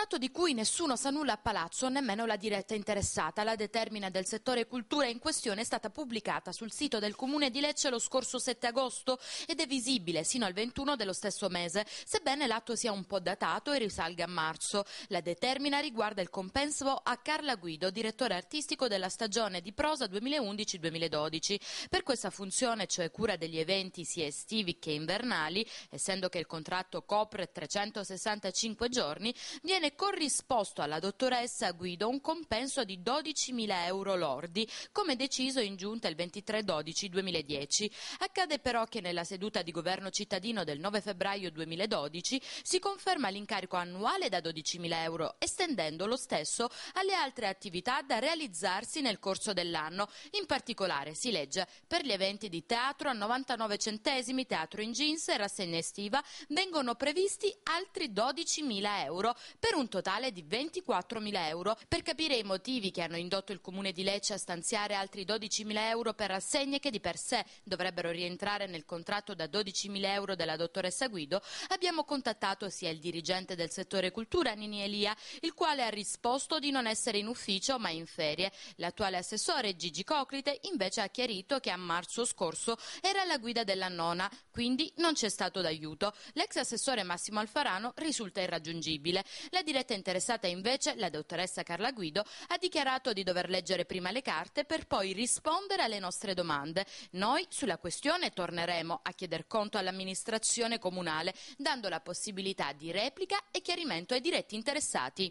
contratto di cui nessuno sa nulla a Palazzo, nemmeno la diretta interessata. La determina del settore cultura in questione è stata pubblicata sul sito del Comune di Lecce lo scorso 7 agosto ed è visibile sino al 21 dello stesso mese, sebbene l'atto sia un po' datato e risalga a marzo. La determina riguarda il compenso a Carla Guido, direttore artistico della stagione di prosa 2011-2012. Per questa funzione, cioè cura degli eventi sia estivi che invernali, essendo che il contratto copre 365 giorni, viene corrisposto alla dottoressa Guido un compenso di 12.000 euro lordi, come deciso in giunta il 23 12 2010. Accade però che nella seduta di governo cittadino del 9 febbraio 2012 si conferma l'incarico annuale da 12.000 euro, estendendo lo stesso alle altre attività da realizzarsi nel corso dell'anno, in particolare, si legge, per gli eventi di teatro a 99 centesimi, teatro in jeans e rassegna estiva, vengono previsti altri 12.000 euro per un un totale di 24.000 euro per capire i motivi che hanno indotto il Comune di Lecce a stanziare altri 12.000 euro per assegne che di per sé dovrebbero rientrare nel contratto da 12.000 euro della dottoressa Guido, abbiamo contattato sia il dirigente del settore cultura Nini Elia, il quale ha risposto di non essere in ufficio ma in ferie. L'attuale assessore Gigi Coclite invece ha chiarito che a marzo scorso era alla guida della nona, quindi non c'è stato d'aiuto. L'ex assessore Massimo Alfarano risulta irraggiungibile. La diretta interessata invece, la dottoressa Carla Guido, ha dichiarato di dover leggere prima le carte per poi rispondere alle nostre domande. Noi sulla questione torneremo a chieder conto all'amministrazione comunale, dando la possibilità di replica e chiarimento ai diretti interessati.